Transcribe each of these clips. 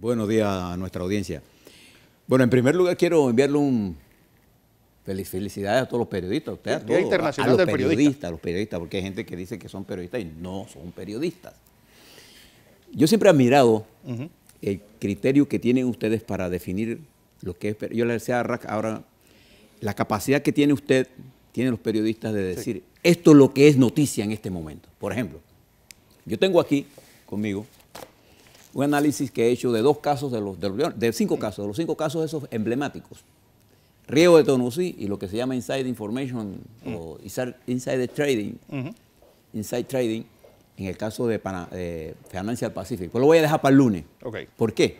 Buenos días a nuestra audiencia. Bueno, en primer lugar quiero enviarle un felicidades a todos los periodistas, a todos, los periodistas, a los periodistas, porque hay gente que dice que son periodistas y no son periodistas. Yo siempre he admirado el criterio que tienen ustedes para definir lo que es. Yo le decía a Rack ahora, la capacidad que tiene usted, tienen los periodistas de decir esto es lo que es noticia en este momento. Por ejemplo, yo tengo aquí conmigo un análisis que he hecho de dos casos de los, de, cinco casos, de los cinco casos esos emblemáticos. Riego de Tonosí y lo que se llama Inside Information o Inside, Trading, Inside Trading, en el caso de, Financial Pacific. Pues lo voy a dejar para el lunes. ¿Por qué?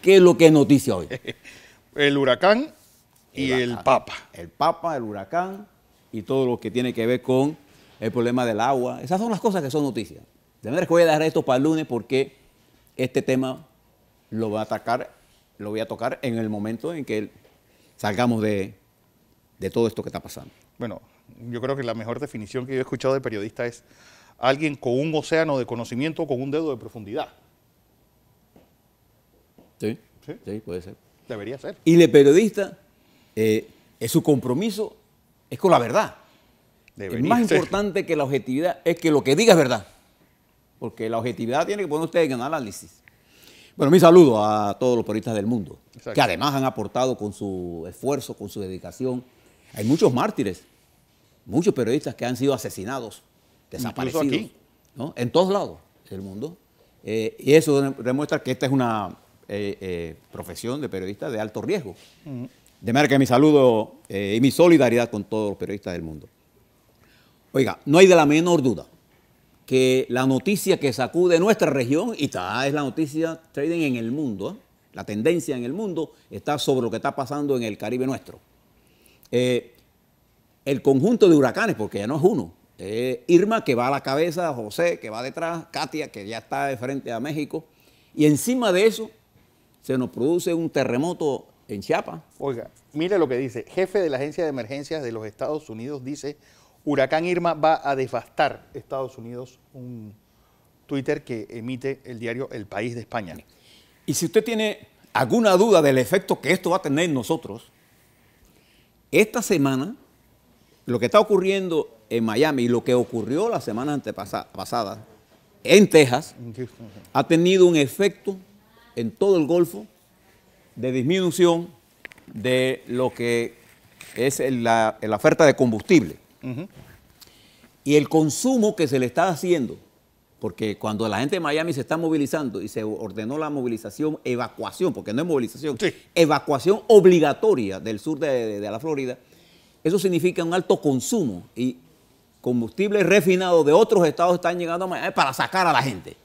¿Qué es lo que es noticia hoy? el huracán y el, el papa. El papa, el huracán y todo lo que tiene que ver con el problema del agua. Esas son las cosas que son noticias. De manera que voy a dejar esto para el lunes porque este tema lo va a atacar, lo voy a tocar en el momento en que salgamos de, todo esto que está pasando. Bueno, yo creo que la mejor definición que yo he escuchado de periodista es alguien con un océano de conocimiento con un dedo de profundidad. Sí, sí, puede ser. Debería ser. Y el periodista, eh, es su compromiso es con la verdad. Debería más importante que la objetividad es que lo que diga es verdad porque la objetividad tiene que poner ustedes en análisis. Bueno, mi saludo a todos los periodistas del mundo, que además han aportado con su esfuerzo, con su dedicación. Hay muchos mártires, muchos periodistas que han sido asesinados, desaparecidos, aquí. en todos lados del mundo. Eh, y eso demuestra que esta es una eh, eh, profesión de periodista de alto riesgo. Mm. De manera que mi saludo y mi solidaridad con todos los periodistas del mundo. Oiga, no hay de la menor duda que la noticia que sacude nuestra región, y está, es la noticia trading en el mundo, la tendencia en el mundo está sobre lo que está pasando en el Caribe nuestro. Eh, el conjunto de huracanes, porque ya no es uno. Irma que va a la cabeza, José que va detrás, Katia que ya está de frente a México. Y encima de eso se nos produce un terremoto en Chiapas. Oiga, mire lo que dice. Jefe de la Agencia de Emergencias de los Estados Unidos dice Huracán Irma va a devastar Estados Unidos, un Twitter que emite el diario El País de España. Y si usted tiene alguna duda del efecto que esto va a tener en nosotros, esta semana, lo que está ocurriendo en Miami y lo que ocurrió la semana antepasada en Texas, ha tenido un efecto en todo el Golfo de disminución de lo que es la oferta de combustible. Y el consumo que se le está haciendo, porque cuando la gente de Miami se está movilizando y se ordenó la movilización, evacuación, porque no es movilización, evacuación obligatoria del sur de, la Florida, eso significa un alto consumo y combustible refinado de otros estados están llegando a Miami para sacar a la gente.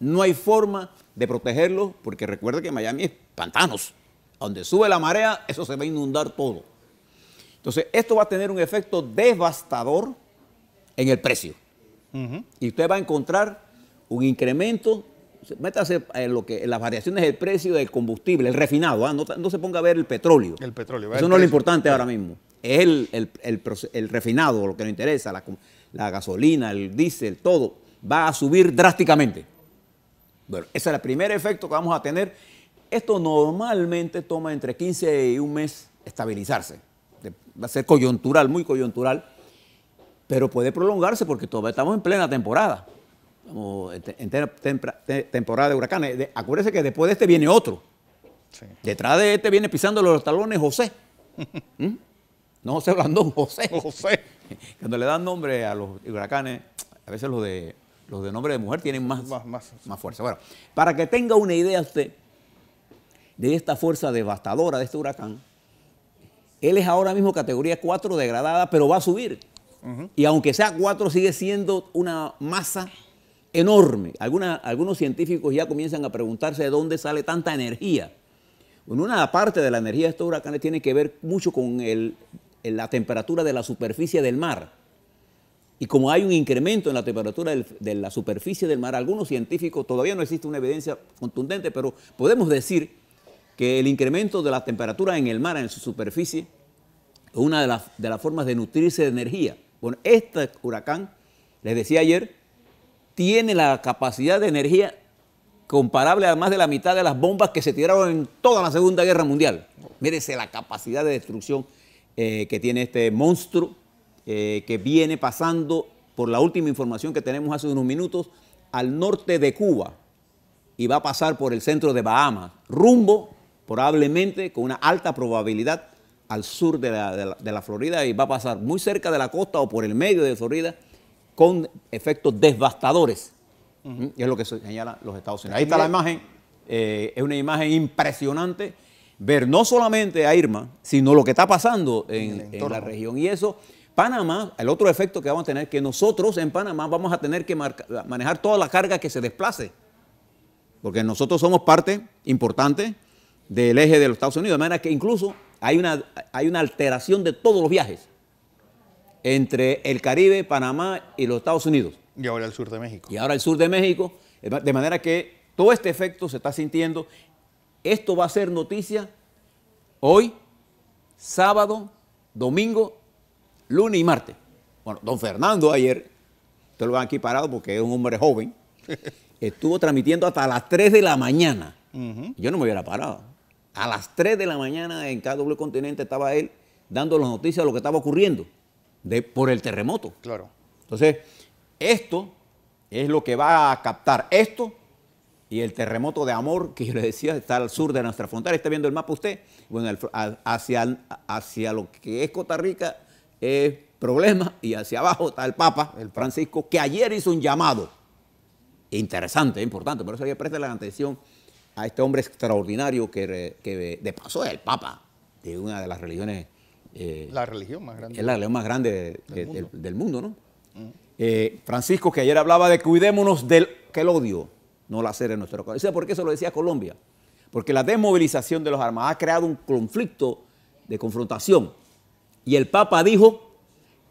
No hay forma de protegerlos porque recuerda que Miami es pantanos. Donde sube la marea, eso se va a inundar todo. Entonces, esto va a tener un efecto devastador en el precio. Y usted va a encontrar un incremento, métase en, lo que, las variaciones del precio del combustible, el refinado, ¿ah? no, se ponga a ver el petróleo. El petróleo. Eso no es lo importante ahora mismo. Es el, refinado lo que nos interesa, la, la gasolina, el diésel, todo, va a subir drásticamente. Bueno, ese es el primer efecto que vamos a tener. Esto normalmente toma entre 15 y un mes estabilizarse va a ser coyuntural, muy coyuntural, pero puede prolongarse porque todavía estamos en plena temporada. en temporada de huracanes. De, acuérdense que después de este viene otro. Detrás de este viene pisando los talones José. ¿Mm? No José Blandón, José. José. Cuando le dan nombre a los huracanes, a veces los de, los de nombre de mujer tienen más. más fuerza. Bueno, para que tenga una idea usted de esta fuerza devastadora de este huracán, él es ahora mismo categoría 4 degradada, pero va a subir. Y aunque sea 4, sigue siendo una masa enorme. algunos científicos ya comienzan a preguntarse de dónde sale tanta energía. Bueno, una parte de la energía de estos huracanes tiene que ver mucho con la temperatura de la superficie del mar. Y como hay un incremento en la temperatura de la superficie del mar, algunos científicos, todavía no existe una evidencia contundente, pero podemos decir que el incremento de la temperatura en el mar, en su superficie, es una de las, formas de nutrirse de energía. Bueno, este huracán, les decía ayer, tiene la capacidad de energía comparable a más de la mitad de las bombas que se tiraron en toda la Segunda Guerra Mundial. Mírese la capacidad de destrucción eh, que tiene este monstruo eh, que viene pasando, por la última información que tenemos hace unos minutos, al norte de Cuba y va a pasar por el centro de Bahamas, rumbo probablemente con una alta probabilidad al sur de la, Florida y va a pasar muy cerca de la costa o por el medio de Florida con efectos devastadores. Y Es lo que señalan los Estados Unidos. Ahí está la imagen, eh, es una imagen impresionante ver no solamente a Irma, sino lo que está pasando en, en la región. Y eso, Panamá, el otro efecto que vamos a tener, que nosotros en Panamá vamos a tener que manejar toda la carga que se desplace, porque nosotros somos parte importante del eje de los Estados Unidos. De manera que incluso hay una, hay una alteración de todos los viajes entre el Caribe, Panamá y los Estados Unidos. Y ahora el sur de México. Y ahora el sur de México. De manera que todo este efecto se está sintiendo. Esto va a ser noticia hoy, sábado, domingo, lunes y martes. Bueno, don Fernando ayer, ustedes lo van aquí parado porque es un hombre joven, estuvo transmitiendo hasta las 3 de la mañana. Yo no me hubiera parado a las 3 de la mañana en KW Continente estaba él dando las noticias de lo que estaba ocurriendo de, por el terremoto. Claro. Entonces, esto es lo que va a captar esto y el terremoto de amor que yo le decía está al sur de nuestra frontera. Está viendo el mapa usted. Bueno, hacia, hacia lo que es Costa Rica es problema y hacia abajo está el Papa, el Francisco, que ayer hizo un llamado interesante, importante, por eso hay que la atención a este hombre extraordinario que, de paso es el Papa de una de las religiones. Eh, la religión más grande. Es la religión más grande del, mundo. ¿no? Mm. Eh, Francisco, que ayer hablaba de cuidémonos del que odio no la hacer en nuestro corazón. ¿Sabe por qué eso lo decía Colombia? Porque la desmovilización de los armas ha creado un conflicto de confrontación. Y el Papa dijo,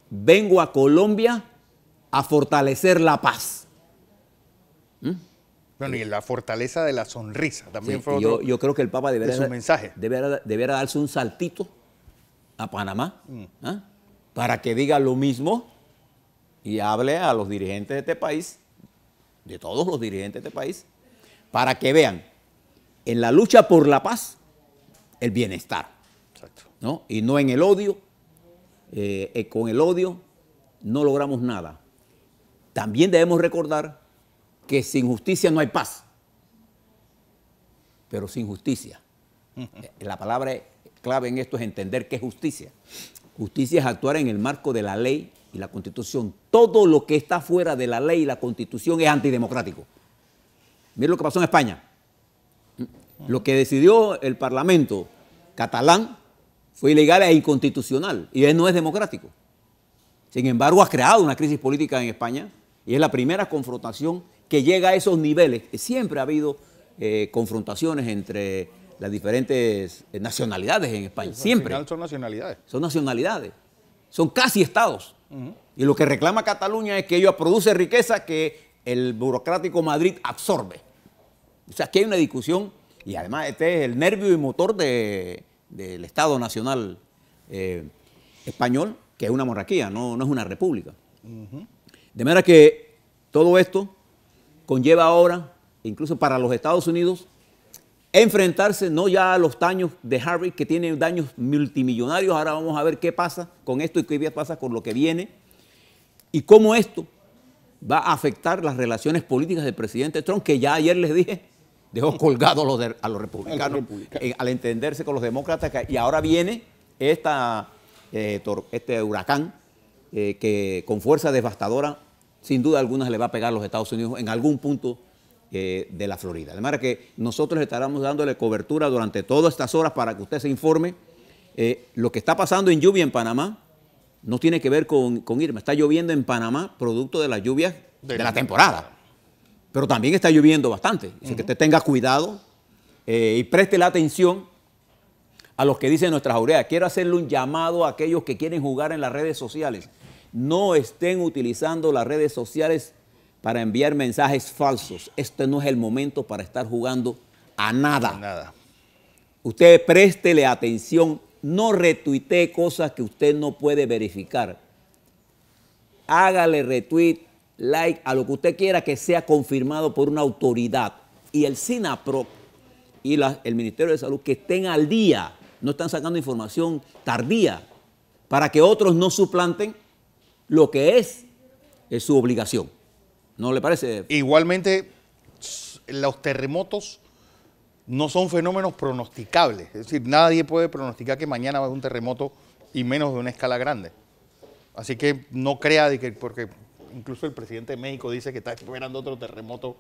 vengo a Colombia a fortalecer la paz. Bueno, y la fortaleza de la sonrisa también fue Yo, creo que el Papa debería, darse un saltito a Panamá mm. ¿ah? para que diga lo mismo y hable a los dirigentes de este país, de todos los dirigentes de este país, para que vean en la lucha por la paz el bienestar. Y no en el odio. Eh, eh, con el odio no logramos nada. También debemos recordar que sin justicia no hay paz. Pero sin justicia. La palabra clave en esto es entender qué es justicia. Justicia es actuar en el marco de la ley y la constitución. Todo lo que está fuera de la ley y la constitución es antidemocrático. Miren lo que pasó en España. Mm. Lo que decidió el Parlamento catalán fue ilegal e inconstitucional y no es democrático. Sin embargo, ha creado una crisis política en España y es la primera confrontación que llega a esos niveles. Siempre ha habido eh, confrontaciones entre las diferentes eh, nacionalidades en España. Siempre. Al son nacionalidades. Son nacionalidades. Son casi estados. Y lo que reclama Cataluña es que ellos produce riqueza que el burocrático Madrid absorbe. O sea, aquí hay una discusión y además este es el nervio y motor del Estado Nacional eh, español, que es una monarquía, no, no es una república. De manera que todo esto conlleva ahora, incluso para los Estados Unidos, enfrentarse no ya a los daños de Harvey, que tiene daños multimillonarios, ahora vamos a ver qué pasa con esto y qué pasa con lo que viene, y cómo esto va a afectar las relaciones políticas del presidente Trump, que ya ayer les dije, dejó colgado a los, los republicanos eh, al entenderse con los demócratas, y ahora viene eh, este huracán eh, que con fuerza devastadora sin duda alguna le va a pegar a los Estados Unidos en algún punto eh, de la Florida. De manera que nosotros estaremos dándole cobertura durante todas estas horas para que usted se informe. Eh, lo que está pasando en lluvia en Panamá no tiene que ver con, Irma. Está lloviendo en Panamá producto de las lluvias de, la temporada. Pero también está lloviendo bastante. Así que usted tenga cuidado eh, y preste la atención a los que dicen nuestras aureas. Quiero hacerle un llamado a aquellos que quieren jugar en las redes sociales no estén utilizando las redes sociales para enviar mensajes falsos. Este no es el momento para estar jugando a nada. Usted préstele atención, no retuitee cosas que usted no puede verificar. Hágale retweet, like, a lo que usted quiera que sea confirmado por una autoridad. Y el SINAPRO y el Ministerio de Salud que estén al día, no están sacando información tardía para que otros no suplanten lo que es, es su obligación. ¿No le parece? Igualmente, los terremotos no son fenómenos pronosticables. Es decir, nadie puede pronosticar que mañana va a haber un terremoto y menos de una escala grande. Así que no crea de que, porque incluso el presidente de México dice que está esperando otro terremoto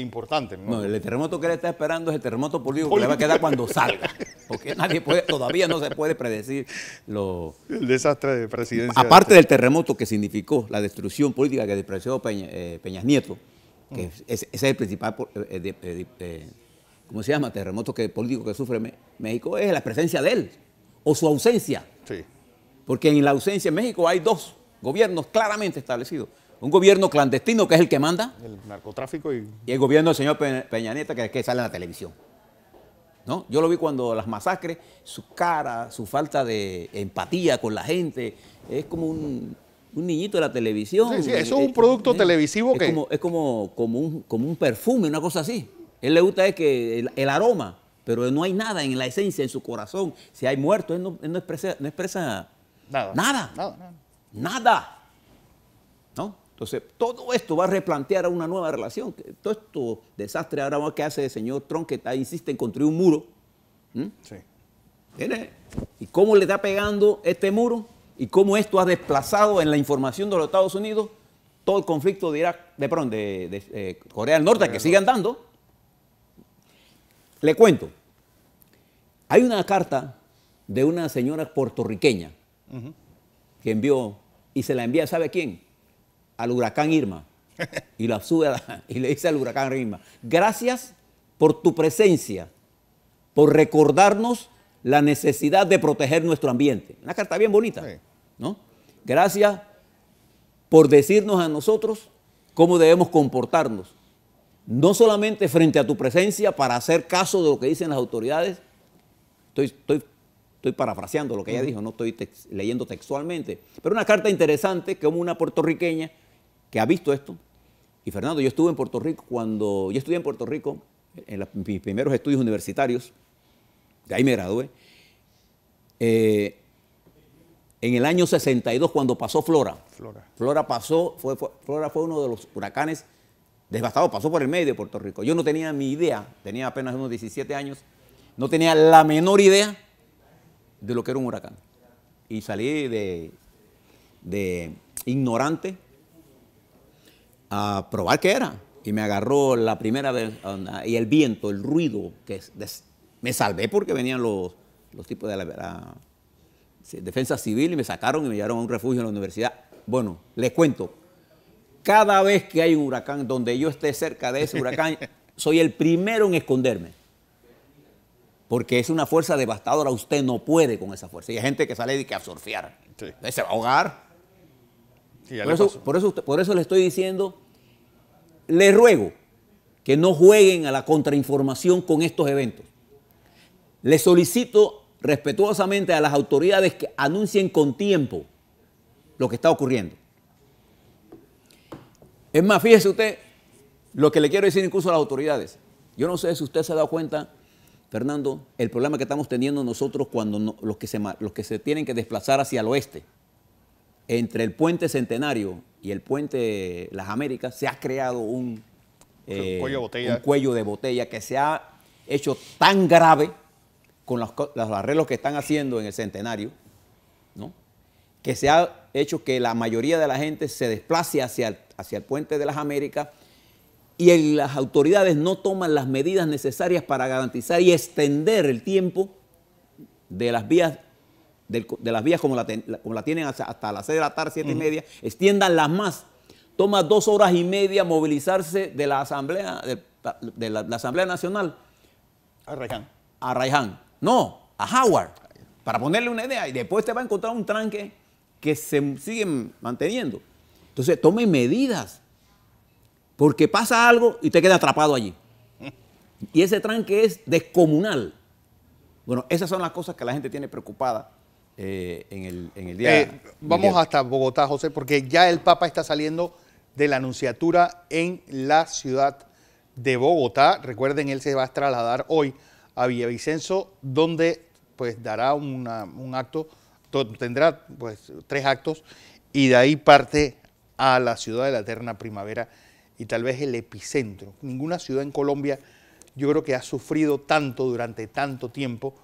importante. ¿no? el terremoto que él está esperando es el terremoto político, que le va a quedar cuando salga. Porque nadie puede, todavía no se puede predecir lo. El desastre de presidencia. Aparte del terremoto que significó la destrucción política que despreció Peñas eh, Nieto, que mm. ese es el principal. Eh, eh, se llama? Terremoto político que sufre México es la presencia de él o su ausencia. Sí. Porque en la ausencia en México hay dos gobiernos claramente establecidos un gobierno clandestino que es el que manda. El narcotráfico y... Y el gobierno del señor Peñaneta Peña Nieto que, que sale en la televisión. ¿No? Yo lo vi cuando las masacres, su cara, su falta de empatía con la gente, es como un, niñito de la televisión. Sí, sí eso es eh, un eh, producto eh, televisivo que... Es, como, como, un, perfume, una cosa así. Él le gusta es que el, aroma, pero no hay nada en la esencia, en su corazón. Si hay muertos, él no, expresa, no expresa Nada. Nada. nada. nada todo esto va a replantear una nueva relación. Todo esto desastre ahora que hace el señor Trump, que insiste en construir un muro. ¿Mm? ¿Y cómo le está pegando este muro? ¿Y cómo esto ha desplazado en la información de los Estados Unidos todo el conflicto de Irak, de, de, eh, Corea del Norte, que sigue andando? Le cuento. Hay una carta de una señora puertorriqueña que envió, y se la envía, ¿sabe quién? al huracán Irma y, la sube y le dice al huracán Irma, gracias por tu presencia, por recordarnos la necesidad de proteger nuestro ambiente. Una carta bien bonita, ¿no? Gracias por decirnos a nosotros cómo debemos comportarnos, no solamente frente a tu presencia para hacer caso de lo que dicen las autoridades, estoy, estoy, estoy parafraseando lo que ella dijo, no estoy leyendo textualmente, pero una carta interesante que como una puertorriqueña que ha visto esto. Y Fernando, yo estuve en Puerto Rico cuando, yo estudié en Puerto Rico, en mis primeros estudios universitarios, de ahí me gradué, eh, en el año 62 cuando pasó Flora. Flora. Flora pasó, fue, Flora fue uno de los huracanes devastados, pasó por el medio de Puerto Rico. Yo no tenía ni idea, tenía apenas unos 17 años, no tenía la menor idea de lo que era un huracán. Y salí de, de ignorante a probar qué era. Y me agarró la primera vez y el viento, el ruido, que me salvé porque venían los, los tipos de la, defensa civil y me sacaron y me llevaron a un refugio en la universidad. Bueno, les cuento, cada vez que hay un huracán, donde yo esté cerca de ese huracán, soy el primero en esconderme. Porque es una fuerza devastadora, usted no puede con esa fuerza. Y hay gente que sale y que a Se va a ahogar. por, eso, por, eso, le estoy diciendo le ruego que no jueguen a la contrainformación con estos eventos. Le solicito respetuosamente a las autoridades que anuncien con tiempo lo que está ocurriendo. Es más, fíjese usted lo que le quiero decir incluso a las autoridades. Yo no sé si usted se ha dado cuenta, Fernando, el problema que estamos teniendo nosotros cuando los, que los que se tienen que desplazar hacia el oeste entre el puente Centenario y el puente Las Américas se ha creado un, eh, cuello de botella que se ha hecho tan grave con los, los arreglos que están haciendo en el Centenario, ¿no? que se ha hecho que la mayoría de la gente se desplace hacia el, hacia el puente de las Américas y las autoridades no toman las medidas necesarias para garantizar y extender el tiempo de las vías de las vías como la, tienen hasta, las 6 de la tarde, 7 y media, extiendan las más. Toma dos horas y media movilizarse de la Asamblea, de, la, Asamblea Nacional. A Raiján. A No, a Howard. Para ponerle una idea. Y después te va a encontrar un tranque que se siguen manteniendo. Entonces, tome medidas. Porque pasa algo y te queda atrapado allí. Y ese tranque es descomunal. Bueno, esas son las cosas que la gente tiene preocupada eh, en, el, en, el, eh, día. vamos hasta Bogotá, José, porque ya el Papa está saliendo de la Anunciatura en la ciudad de Bogotá. Recuerden, él se va a trasladar hoy a Villavicencio, donde pues dará un acto, tendrá pues tres actos, y de ahí parte a la ciudad de la eterna primavera y tal vez el epicentro. Ninguna ciudad en Colombia yo creo que ha sufrido tanto durante tanto tiempo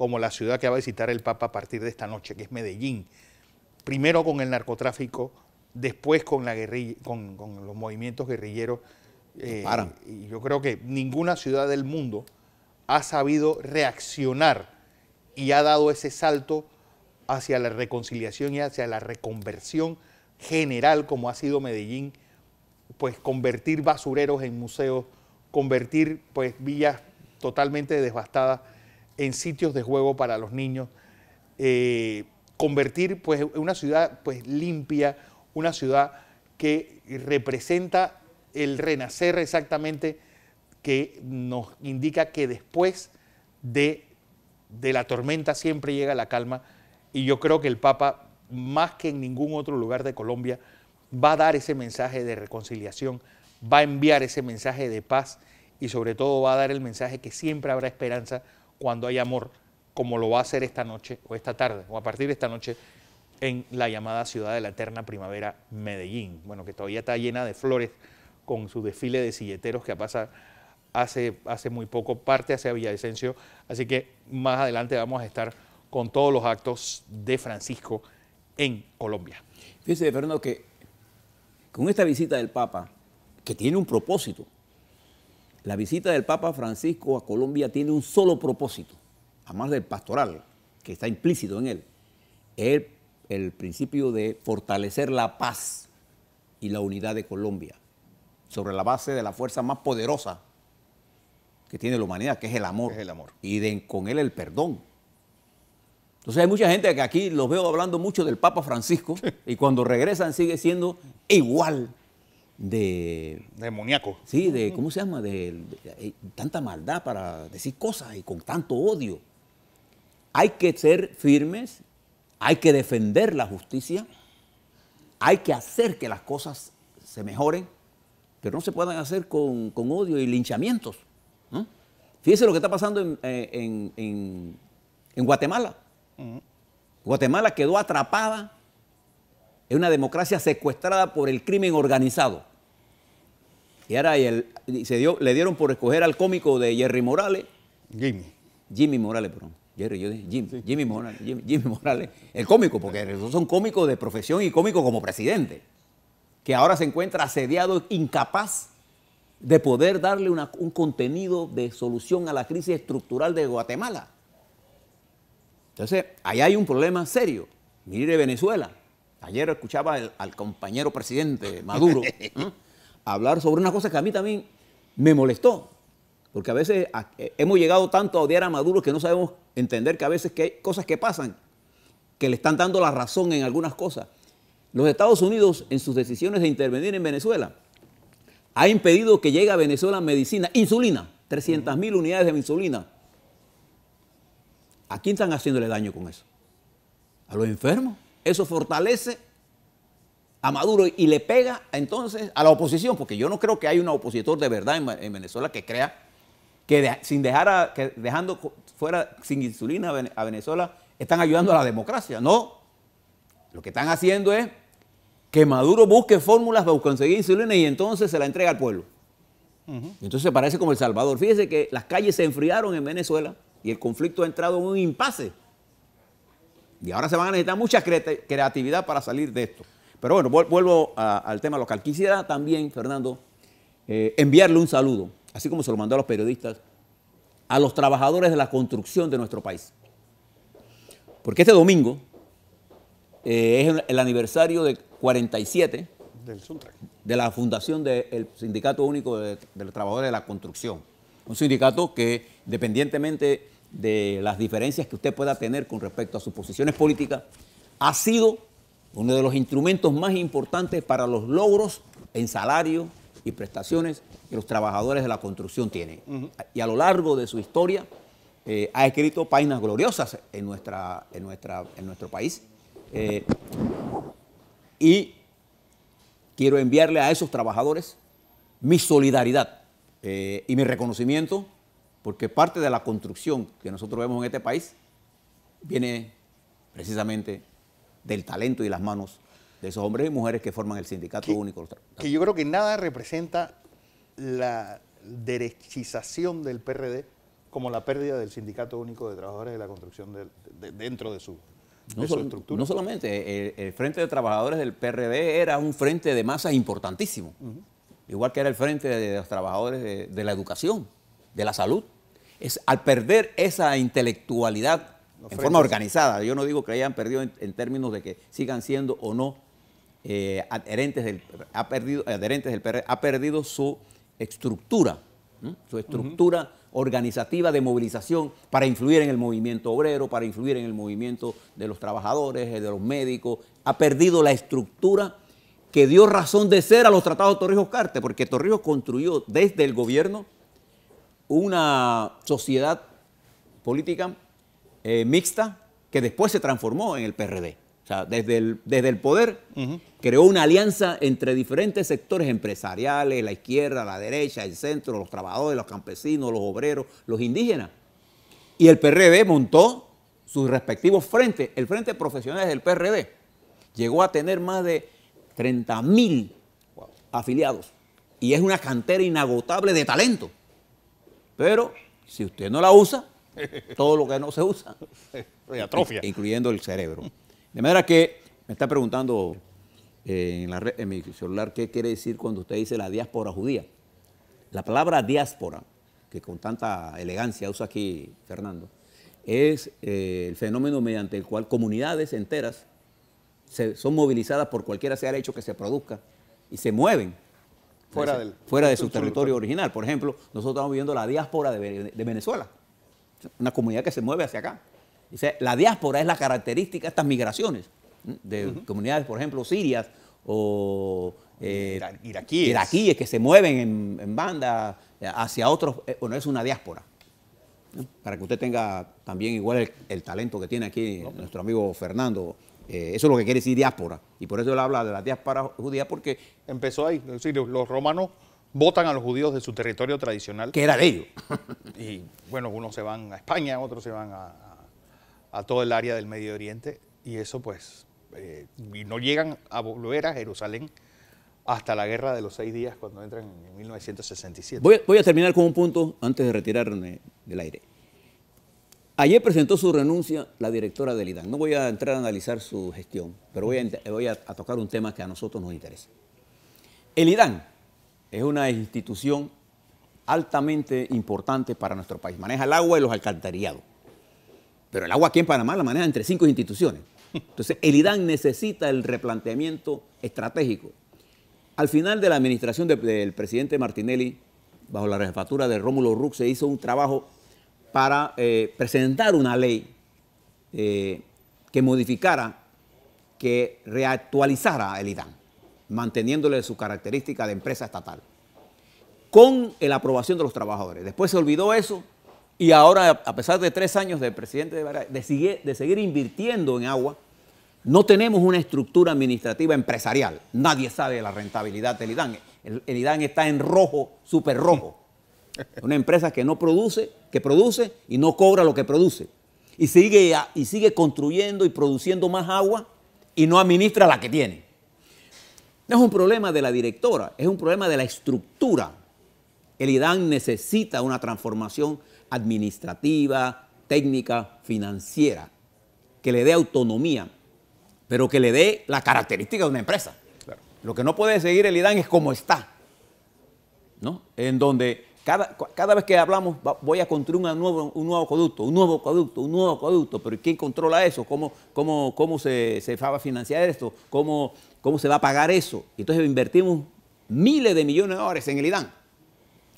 como la ciudad que va a visitar el Papa a partir de esta noche, que es Medellín. Primero con el narcotráfico, después con, los movimientos guerrilleros. Eh, y yo creo que ninguna ciudad del mundo ha sabido reaccionar y ha dado ese salto hacia la reconciliación y hacia la reconversión general como ha sido Medellín, pues convertir basureros en museos, convertir pues villas totalmente devastadas en sitios de juego para los niños, eh, convertir pues, una ciudad pues, limpia, una ciudad que representa el renacer exactamente que nos indica que después de la tormenta siempre llega la calma y yo creo que el Papa, más que en ningún otro lugar de Colombia, va a dar ese mensaje de reconciliación, va a enviar ese mensaje de paz y sobre todo va a dar el mensaje que siempre habrá esperanza cuando hay amor, como lo va a hacer esta noche o esta tarde o a partir de esta noche en la llamada ciudad de la eterna primavera, Medellín. Bueno, que todavía está llena de flores con su desfile de silleteros que pasa hace, hace muy poco, parte hacia Villavicencio. Así que más adelante vamos a estar con todos los actos de Francisco en Colombia. Fíjese, Fernando, que con esta visita del Papa, que tiene un propósito, la visita del Papa Francisco a Colombia tiene un solo propósito, además del pastoral, que está implícito en él, es el, principio de fortalecer la paz y la unidad de Colombia sobre la base de la fuerza más poderosa que tiene la humanidad, que es el amor. el amor. Y con él el perdón. Entonces hay mucha gente que aquí los veo hablando mucho del Papa Francisco y cuando regresan sigue siendo igual de... Demoníaco. Sí, de, ¿cómo se llama? De, eh, tanta maldad para decir cosas y con tanto odio. Hay que ser firmes, hay que defender la justicia, hay que hacer que las cosas se mejoren, pero no se puedan hacer con, odio y linchamientos. fíjense Fíjese lo que está pasando en, eh, Guatemala. Guatemala quedó atrapada en una democracia secuestrada por el crimen organizado. Y ahora se dio, le dieron por escoger al cómico de Jerry Morales. Jimmy. Jimmy Morales, perdón. Jerry, yo dije Jimmy Morales, Jimmy, Morales, el cómico, porque son cómicos de profesión y cómico como presidente, que ahora se encuentra asediado, incapaz de poder darle un contenido de solución a la crisis estructural de Guatemala. Entonces, ahí hay un problema serio. Mire Venezuela. Ayer escuchaba al compañero presidente Maduro. hablar sobre una cosa que a mí también me molestó, porque a veces eh, hemos llegado tanto a odiar a Maduro que no sabemos entender que a veces que hay cosas que pasan, que le están dando la razón en algunas cosas. Los Estados Unidos en sus decisiones de intervenir en Venezuela ha impedido que llegue a Venezuela medicina, insulina, 300 mil unidades de insulina. ¿A quién están haciéndole daño con eso? A los enfermos. Eso fortalece a Maduro y le pega entonces a la oposición, porque yo no creo que haya un opositor de verdad en, Venezuela que crea que sin dejar dejando fuera sin insulina a Venezuela están ayudando a la democracia. No, lo que están haciendo es que Maduro busque fórmulas para conseguir insulina y entonces se la entrega al pueblo. Entonces parece como El Salvador. Fíjese que las calles se enfriaron en Venezuela y el conflicto ha entrado en un impasse. Y ahora se van a necesitar mucha creatividad para salir de esto. Pero bueno, vuelvo al tema local. Quisiera también, Fernando, eh, enviarle un saludo, así como se lo mandó a los periodistas, a los trabajadores de la construcción de nuestro país. Porque este domingo eh, es el aniversario de 47 de la fundación del Sindicato Único de, de los Trabajadores de la Construcción. Un sindicato que, independientemente de las diferencias que usted pueda tener con respecto a sus posiciones políticas, ha sido uno de los instrumentos más importantes para los logros en salario y prestaciones que los trabajadores de la construcción tienen. Y a lo largo de su historia eh, ha escrito páginas gloriosas en, nuestra, en, nuestra, en nuestro país. Eh, y quiero enviarle a esos trabajadores mi solidaridad eh, y mi reconocimiento, porque parte de la construcción que nosotros vemos en este país viene precisamente del talento y las manos de esos hombres y mujeres que forman el Sindicato Único. Que yo creo que nada representa la derechización del PRD como la pérdida del Sindicato Único de Trabajadores de la Construcción dentro de su, estructura. No solamente, el, Frente de Trabajadores del PRD era un frente de masas importantísimo, igual que era el Frente de, los Trabajadores de, la Educación, de la Salud. Es, al perder esa intelectualidad en forma organizada. Yo no digo que hayan perdido en, términos de que sigan siendo o no eh, adherentes del ha perdido adherentes del e, ha perdido su estructura, su estructura organizativa de movilización para influir en el movimiento obrero, para influir en el movimiento de los trabajadores, eh, de los médicos, ha perdido la estructura que dio razón de ser a los tratados Torrijos Carte, porque Torrijos construyó desde el gobierno una sociedad política eh, mixta que después se transformó en el PRD. O sea, desde el, desde el poder creó una alianza entre diferentes sectores empresariales, la izquierda, la derecha, el centro, los trabajadores, los campesinos, los obreros, los indígenas. Y el PRD montó sus respectivos frentes. El Frente Profesional del PRD llegó a tener más de 30 mil afiliados. Y es una cantera inagotable de talento. Pero si usted no la usa, todo lo que no se usa. atrofia. Incluyendo el cerebro. De manera que me está preguntando eh, en, la mi celular qué quiere decir cuando usted dice la diáspora judía. La palabra diáspora, que con tanta elegancia usa aquí Fernando, es eh, el fenómeno mediante el cual comunidades enteras son movilizadas por cualquiera sea el hecho que se produzca y se mueven fuera, fuera de su territorio original. Por ejemplo, nosotros estamos viviendo la diáspora de Venezuela una comunidad que se mueve hacia acá. Dice, la diáspora es la característica de estas migraciones, de comunidades, por ejemplo, sirias o eh, iraquíes. que se mueven en, banda eh, hacia otros. Eh, bueno, es una diáspora. Para que usted tenga también igual el, talento que tiene aquí nuestro amigo Fernando. eso es lo que quiere decir diáspora. Y por eso él habla de la diáspora judía porque... Empezó ahí, los romanos votan a los judíos de su territorio tradicional. Que era de ellos. y bueno, unos se van a España, otros se van a, todo el área del Medio Oriente y eso pues, eh, y no llegan a volver a Jerusalén hasta la guerra de los seis días cuando entran en 1967. Voy, a terminar con un punto antes de retirarme del aire. Ayer presentó su renuncia la directora del IDAN. No voy a entrar a analizar su gestión, pero voy a, a tocar un tema que a nosotros nos interesa. El IDAN, es una institución altamente importante para nuestro país. Maneja el agua y los alcantarillados. Pero el agua aquí en Panamá la maneja entre cinco instituciones. Entonces, el IDAN necesita el replanteamiento estratégico. Al final de la administración del presidente Martinelli, bajo la rejefatura de Rómulo Rux, se hizo un trabajo para eh, presentar una ley eh, que modificara, que reactualizara el IDAN manteniéndole su característica de empresa estatal, con la aprobación de los trabajadores. Después se olvidó eso y ahora, a pesar de tres años de presidente de, de, seguir invirtiendo en agua, no tenemos una estructura administrativa empresarial. Nadie sabe de la rentabilidad del IDAN. El, IDAN está en rojo, súper rojo. Una empresa que no produce, que produce y no cobra lo que produce. Y sigue, y sigue construyendo y produciendo más agua y no administra la que tiene. No es un problema de la directora, es un problema de la estructura. El IDAN necesita una transformación administrativa, técnica, financiera, que le dé autonomía, pero que le dé la característica de una empresa. Lo que no puede seguir el IDAN es como está, ¿no? En donde cada, vez que hablamos voy a construir un nuevo, un nuevo producto, un nuevo producto, un nuevo producto, pero ¿quién controla eso? ¿Cómo, cómo, cómo se, se va a financiar esto? ¿Cómo ¿Cómo se va a pagar eso? Entonces invertimos miles de millones de dólares en el IDAN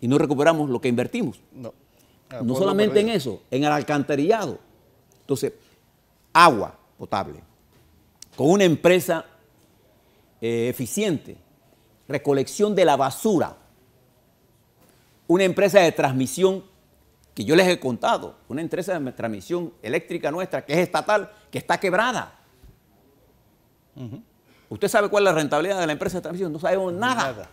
y no recuperamos lo que invertimos. No. solamente en eso, en el alcantarillado. Entonces, agua potable, con una empresa eh, eficiente, recolección de la basura, una empresa de transmisión que yo les he contado, una empresa de transmisión eléctrica nuestra que es estatal, que está quebrada. ¿Usted sabe cuál es la rentabilidad de la empresa de transmisión? No sabemos nada.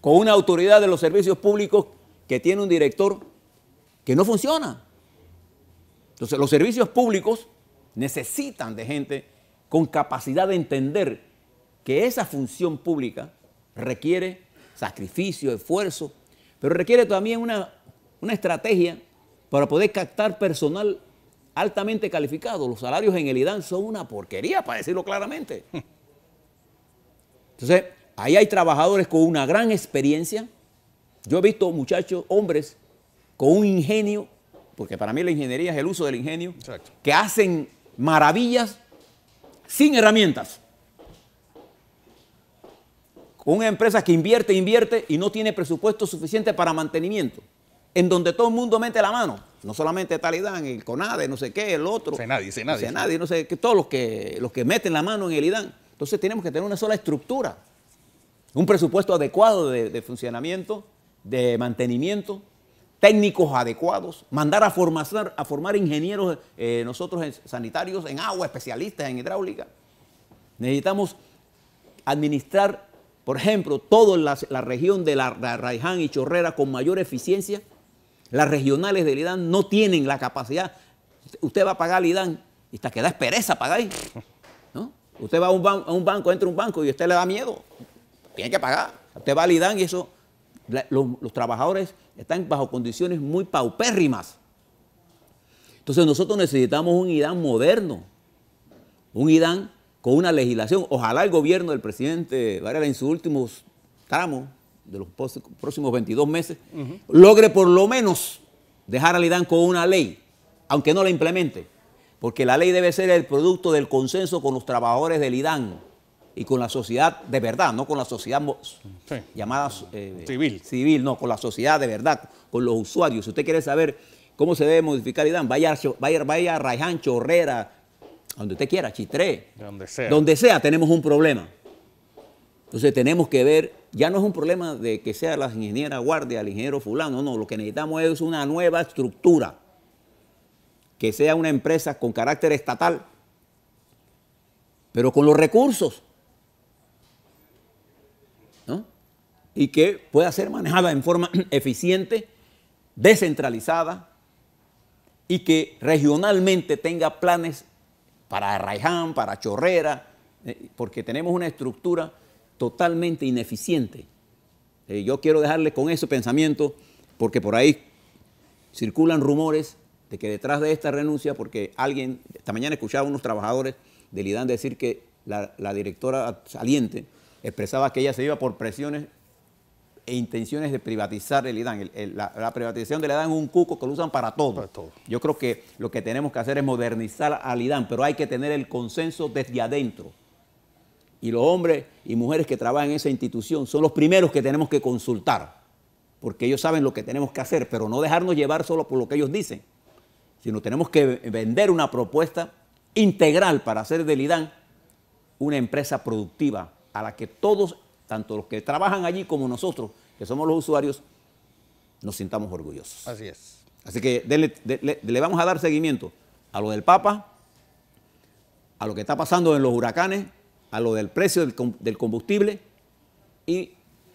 Con una autoridad de los servicios públicos que tiene un director que no funciona. Entonces, los servicios públicos necesitan de gente con capacidad de entender que esa función pública requiere sacrificio, esfuerzo, pero requiere también una, una estrategia para poder captar personal altamente calificados, los salarios en el IDAN son una porquería, para decirlo claramente. Entonces, ahí hay trabajadores con una gran experiencia. Yo he visto muchachos, hombres, con un ingenio, porque para mí la ingeniería es el uso del ingenio, que hacen maravillas sin herramientas. Una empresa que invierte, invierte y no tiene presupuesto suficiente para mantenimiento en donde todo el mundo mete la mano. No solamente tal Talidán, el CONADE, no sé qué, el otro. nadie. sé nadie, no sé qué, todos los que, los que meten la mano en el IDAN. Entonces tenemos que tener una sola estructura, un presupuesto adecuado de, funcionamiento, de mantenimiento, técnicos adecuados, mandar a, formar, a formar ingenieros eh, nosotros sanitarios en agua, especialistas en hidráulica. Necesitamos administrar, por ejemplo, toda la, región de la Raiján y Chorrera con mayor eficiencia las regionales del IDAN no tienen la capacidad. Usted va a pagar al IDAN y hasta queda pereza pagar ahí. ¿no? Usted va a un, banco, entra a un banco y usted le da miedo. Tiene que pagar. Usted va al IDAN y eso, los, trabajadores están bajo condiciones muy paupérrimas. Entonces nosotros necesitamos un IDAN moderno, un IDAN con una legislación. Ojalá el gobierno del presidente Varela en sus últimos tramos, de los próximos 22 meses, logre por lo menos dejar al IDAN con una ley, aunque no la implemente, porque la ley debe ser el producto del consenso con los trabajadores del IDAN y con la sociedad de verdad, no con la sociedad llamada eh, civil. civil, no, con la sociedad de verdad, con los usuarios. Si usted quiere saber cómo se debe modificar el vaya, vaya, vaya a Raiján, Chorrera, donde usted quiera, Chitré, donde sea. donde sea tenemos un problema. Entonces tenemos que ver ya no es un problema de que sea la ingeniera guardia, el ingeniero fulano, no, lo que necesitamos es una nueva estructura, que sea una empresa con carácter estatal, pero con los recursos, Y que pueda ser manejada en forma eficiente, descentralizada, y que regionalmente tenga planes para Arraiján, para Chorrera, eh, porque tenemos una estructura totalmente ineficiente. Eh, yo quiero dejarle con ese pensamiento porque por ahí circulan rumores de que detrás de esta renuncia, porque alguien, esta mañana escuchaba a unos trabajadores del IDAN decir que la, directora saliente expresaba que ella se iba por presiones e intenciones de privatizar el IDAN. la, privatización del IDAN es un cuco que lo usan para todo. Yo creo que lo que tenemos que hacer es modernizar al IDAN, pero hay que tener el consenso desde adentro y los hombres y mujeres que trabajan en esa institución son los primeros que tenemos que consultar, porque ellos saben lo que tenemos que hacer, pero no dejarnos llevar solo por lo que ellos dicen, sino tenemos que vender una propuesta integral para hacer del IDAN una empresa productiva a la que todos, tanto los que trabajan allí como nosotros, que somos los usuarios, nos sintamos orgullosos. Así es. Así que le vamos a dar seguimiento a lo del Papa, a lo que está pasando en los huracanes, a lo del precio del, combustible y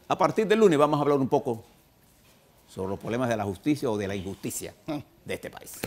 a partir del lunes vamos a hablar un poco sobre los problemas de la justicia o de la injusticia ah. de este país.